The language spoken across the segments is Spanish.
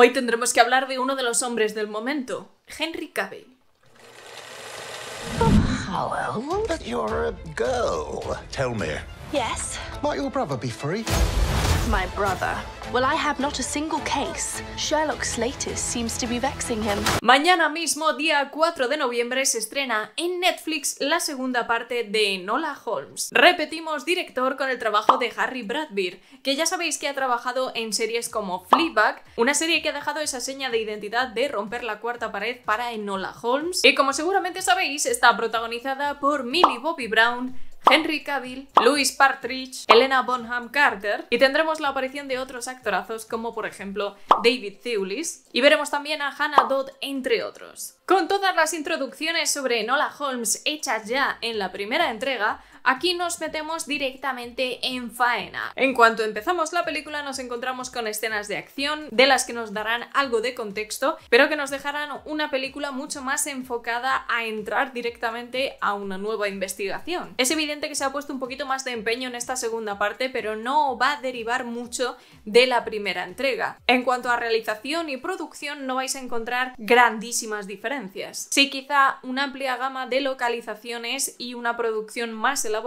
Hoy tendremos que hablar de uno de los hombres del momento, Henry Cavill. Oh, hello. But you're a girl. Tell me. Yes. Might your brother be free? brother. single Mañana mismo, día 4 de noviembre, se estrena en Netflix la segunda parte de Nola Holmes. Repetimos director con el trabajo de Harry Bradbeer, que ya sabéis que ha trabajado en series como Fleabag, una serie que ha dejado esa seña de identidad de romper la cuarta pared para Enola Holmes, y como seguramente sabéis, está protagonizada por Millie Bobby Brown, Henry Cavill, Louis Partridge, Elena Bonham Carter y tendremos la aparición de otros actorazos como por ejemplo David Thewlis y veremos también a Hannah Dodd entre otros. Con todas las introducciones sobre Nola Holmes hechas ya en la primera entrega, Aquí nos metemos directamente en faena. En cuanto empezamos la película nos encontramos con escenas de acción de las que nos darán algo de contexto, pero que nos dejarán una película mucho más enfocada a entrar directamente a una nueva investigación. Es evidente que se ha puesto un poquito más de empeño en esta segunda parte, pero no va a derivar mucho de la primera entrega. En cuanto a realización y producción no vais a encontrar grandísimas diferencias. Sí, quizá una amplia gama de localizaciones y una producción más elaborada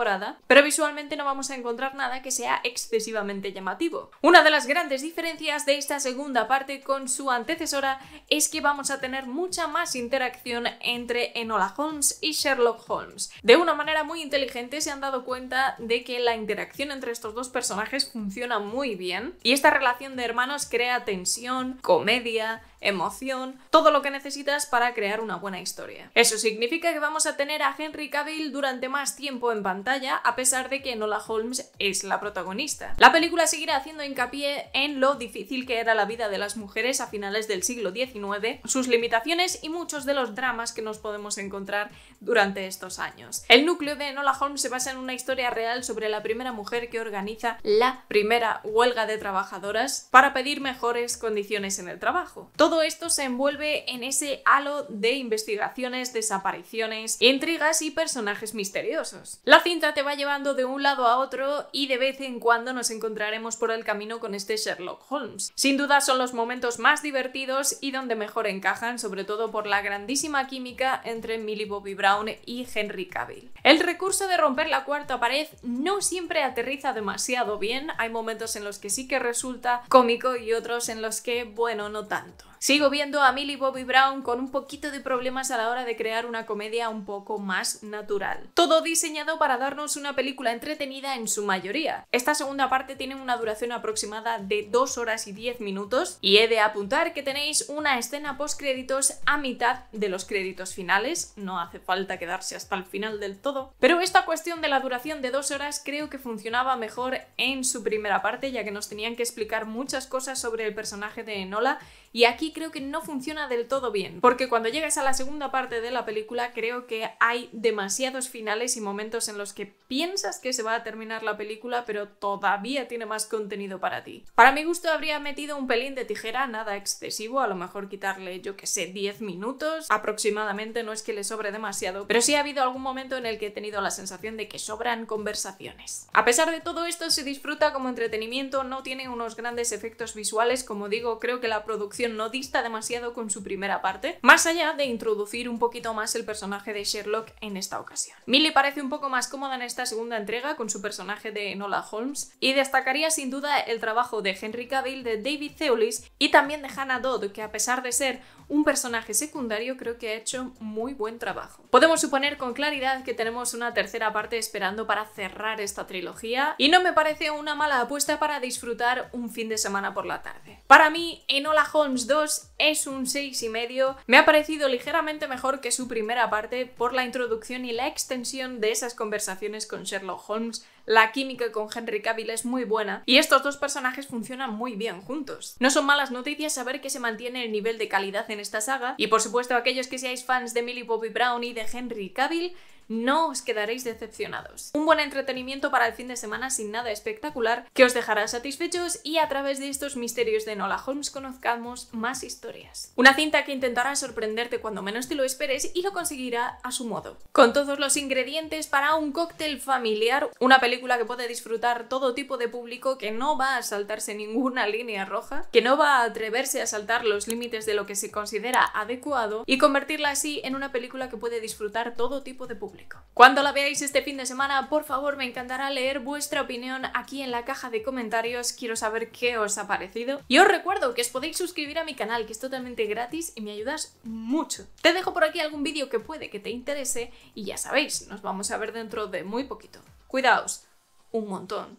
pero visualmente no vamos a encontrar nada que sea excesivamente llamativo. Una de las grandes diferencias de esta segunda parte con su antecesora es que vamos a tener mucha más interacción entre Enola Holmes y Sherlock Holmes. De una manera muy inteligente se han dado cuenta de que la interacción entre estos dos personajes funciona muy bien y esta relación de hermanos crea tensión, comedia, emoción, todo lo que necesitas para crear una buena historia. Eso significa que vamos a tener a Henry Cavill durante más tiempo en pantalla, a pesar de que Nola Holmes es la protagonista. La película seguirá haciendo hincapié en lo difícil que era la vida de las mujeres a finales del siglo XIX, sus limitaciones y muchos de los dramas que nos podemos encontrar durante estos años. El núcleo de Nola Holmes se basa en una historia real sobre la primera mujer que organiza la primera huelga de trabajadoras para pedir mejores condiciones en el trabajo. Todo esto se envuelve en ese halo de investigaciones, desapariciones, intrigas y personajes misteriosos. La cinta te va llevando de un lado a otro y de vez en cuando nos encontraremos por el camino con este Sherlock Holmes. Sin duda son los momentos más divertidos y donde mejor encajan, sobre todo por la grandísima química entre Millie Bobby Brown y Henry Cavill. El recurso de romper la cuarta pared no siempre aterriza demasiado bien, hay momentos en los que sí que resulta cómico y otros en los que, bueno, no tanto. Sigo viendo a Millie Bobby Brown con un poquito de problemas a la hora de crear una comedia un poco más natural. Todo diseñado para darnos una película entretenida en su mayoría. Esta segunda parte tiene una duración aproximada de 2 horas y 10 minutos y he de apuntar que tenéis una escena post créditos a mitad de los créditos finales, no hace falta quedarse hasta el final del todo, pero esta cuestión de la duración de 2 horas creo que funcionaba mejor en su primera parte ya que nos tenían que explicar muchas cosas sobre el personaje de Enola y aquí creo que no funciona del todo bien, porque cuando llegas a la segunda parte de la película creo que hay demasiados finales y momentos en los que piensas que se va a terminar la película, pero todavía tiene más contenido para ti. Para mi gusto habría metido un pelín de tijera, nada excesivo, a lo mejor quitarle, yo que sé, 10 minutos aproximadamente, no es que le sobre demasiado, pero sí ha habido algún momento en el que he tenido la sensación de que sobran conversaciones. A pesar de todo esto, se disfruta como entretenimiento, no tiene unos grandes efectos visuales, como digo, creo que la producción no demasiado con su primera parte, más allá de introducir un poquito más el personaje de Sherlock en esta ocasión. Millie parece un poco más cómoda en esta segunda entrega con su personaje de Enola Holmes y destacaría sin duda el trabajo de Henry Cavill, de David Thewlis y también de Hannah Dodd, que a pesar de ser un personaje secundario creo que ha hecho muy buen trabajo. Podemos suponer con claridad que tenemos una tercera parte esperando para cerrar esta trilogía y no me parece una mala apuesta para disfrutar un fin de semana por la tarde. Para mí, Enola Holmes 2 es un 6,5. Me ha parecido ligeramente mejor que su primera parte por la introducción y la extensión de esas conversaciones con Sherlock Holmes la química con Henry Cavill es muy buena y estos dos personajes funcionan muy bien juntos. No son malas noticias saber que se mantiene el nivel de calidad en esta saga y por supuesto aquellos que seáis fans de Millie Bobby Brown y de Henry Cavill no os quedaréis decepcionados. Un buen entretenimiento para el fin de semana sin nada espectacular que os dejará satisfechos y a través de estos misterios de Nola Holmes conozcamos más historias. Una cinta que intentará sorprenderte cuando menos te lo esperes y lo conseguirá a su modo. Con todos los ingredientes para un cóctel familiar, una película que puede disfrutar todo tipo de público que no va a saltarse ninguna línea roja, que no va a atreverse a saltar los límites de lo que se considera adecuado y convertirla así en una película que puede disfrutar todo tipo de público. Cuando la veáis este fin de semana, por favor, me encantará leer vuestra opinión aquí en la caja de comentarios. Quiero saber qué os ha parecido. Y os recuerdo que os podéis suscribir a mi canal, que es totalmente gratis y me ayudas mucho. Te dejo por aquí algún vídeo que puede que te interese y ya sabéis, nos vamos a ver dentro de muy poquito. Cuidaos un montón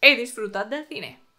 y disfrutad del cine.